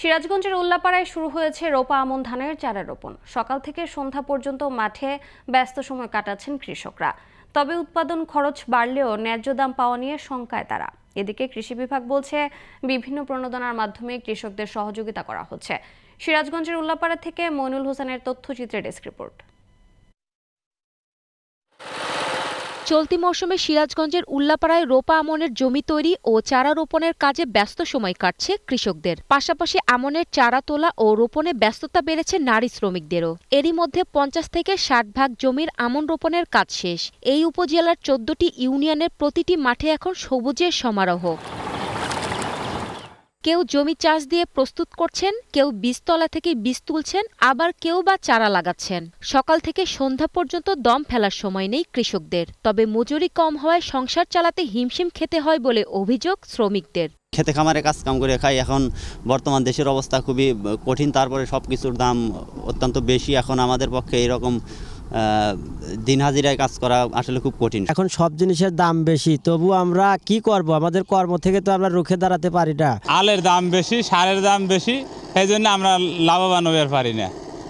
সিরাজগঞ্জের উল্লাপাড়ায় শুরু হয়েছে রোপা আমন ধানের চারা রোপণ সকাল থেকে সন্ধ্যা পর্যন্ত মাঠে ব্যস্ত সময় কাটাচ্ছেন কৃষকরা তবে উৎপাদন খরচ বাড়লেও ন্যায্য দাম পাওয়া নিয়ে শঙ্কায় তারা এদিকে কৃষি বিভাগ বলছে বিভিন্ন প্রণোদনার মাধ্যমে কৃষকদের সহযোগিতা করা হচ্ছে সিরাজগঞ্জের উল্লাপাড়া থেকে মইনুল হোসেনের তথ্যচিত্রে ডেস্ক রিপোর্ট চলতি মৌসুমে সিরাজগঞ্জের উল্লাপাড়ায় রোপা আমনের জমি তৈরি ও চারা রোপণের কাজে ব্যস্ত সময় কাটছে কৃষকদের পাশাপাশি আমনের চারা তোলা ও রোপণে ব্যস্ততা বেড়েছে নারী শ্রমিকদেরও এরই মধ্যে পঞ্চাশ থেকে ষাট ভাগ জমির আমন রোপণের কাজ শেষ এই উপজেলার চোদ্দটি ইউনিয়নের প্রতিটি মাঠে এখন সবুজের সমারোহ কেউ জমি চাষ দিয়ে প্রস্তুত করছেন কেউ বীজতলা থেকে বীজ তুলছেন আবার কেউ বা চারা লাগাচ্ছেন সকাল থেকে সন্ধ্যা পর্যন্ত দম ফেলার সময় নেই কৃষকদের তবে মজুরি কম হওয়ায় সংসার চালাতে হিমশিম খেতে হয় বলে অভিযোগ শ্রমিকদের খেতে খামারে কাজ কাম করে খাই এখন বর্তমান দেশের অবস্থা খুবই কঠিন তারপরে সব কিছুর দাম অত্যন্ত বেশি এখন আমাদের পক্ষে এরকম দিন হাজিরায় কাজ করা আসলে খুব কঠিন এখন সব জিনিসের দাম বেশি তবু আমরা কি করব আমাদের কর্ম থেকে তো আমরা রুখে দাঁড়াতে পারি না আলের দাম বেশি সারের দাম বেশি সেই জন্য আমরা লাভবান হয়ে পারি না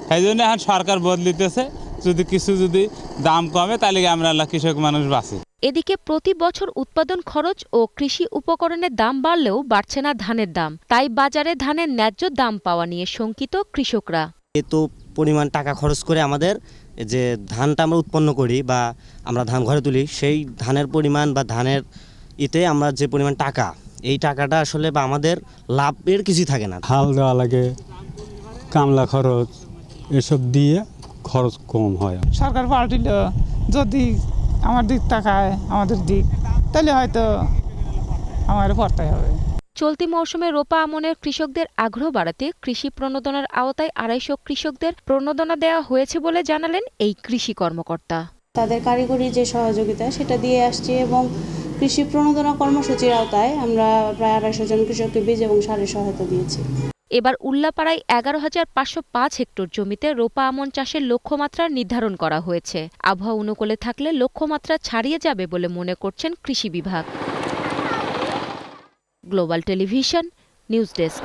সেই জন্য এখন সরকার বদলিতেছে যদি কিছু যদি দাম কমে তাহলে আমরা কৃষক মানুষ বাঁচি এদিকে প্রতি বছর উৎপাদন খরচ ও কৃষি উপকরণের দাম বাড়লেও বাড়ছে না ধানের দাম তাই বাজারে ধানের ন্যায্য দাম পাওয়া নিয়ে শঙ্কিত কৃষকরা এ তো পরিমাণ টাকা খরচ করে আমাদের যে ধানটা আমরা উৎপন্ন করি বা আমরা ধান ঘরে তুলি সেই ধানের পরিমাণ বা ধানের ইতে আমরা যে পরিমাণ টাকা এই টাকাটা আসলে বা আমাদের লাভের কিছুই থাকে না হাল দেওয়া লাগে কামলা খরচ এসব দিয়ে খরচ কম হয় সরকার পাল্টিল যদি আমার দিক টাকায় আমাদের দিক তাহলে হয়তো আমার পড়তে হবে চলতি মৌসুমে রোপা আমনের কৃষকদের আগ্রহ বাড়াতে কৃষি প্রণোদনার আওতায় আড়াইশো কৃষকদের প্রণোদনা দেওয়া হয়েছে বলে জানালেন এই কৃষি কর্মকর্তা তাদের কারিগরি যে সহযোগিতা সেটা দিয়ে আসছে এবং কৃষি প্রণোদনা কর্মসূচির আওতায় আমরা প্রায় আড়াইশো জন কৃষককে বীজ এবং সারের সহায়তা দিয়েছি এবার উল্লাপাড়ায় এগারো হাজার পাঁচশো পাঁচ হেক্টর জমিতে রোপা আমন চাষের লক্ষ্যমাত্রা নির্ধারণ করা হয়েছে আবহাওয়া অনুকূলে থাকলে লক্ষ্যমাত্রা ছাড়িয়ে যাবে বলে মনে করছেন কৃষি বিভাগ গ্লোবাল টেলিভিশন নিউজ ডেস্ক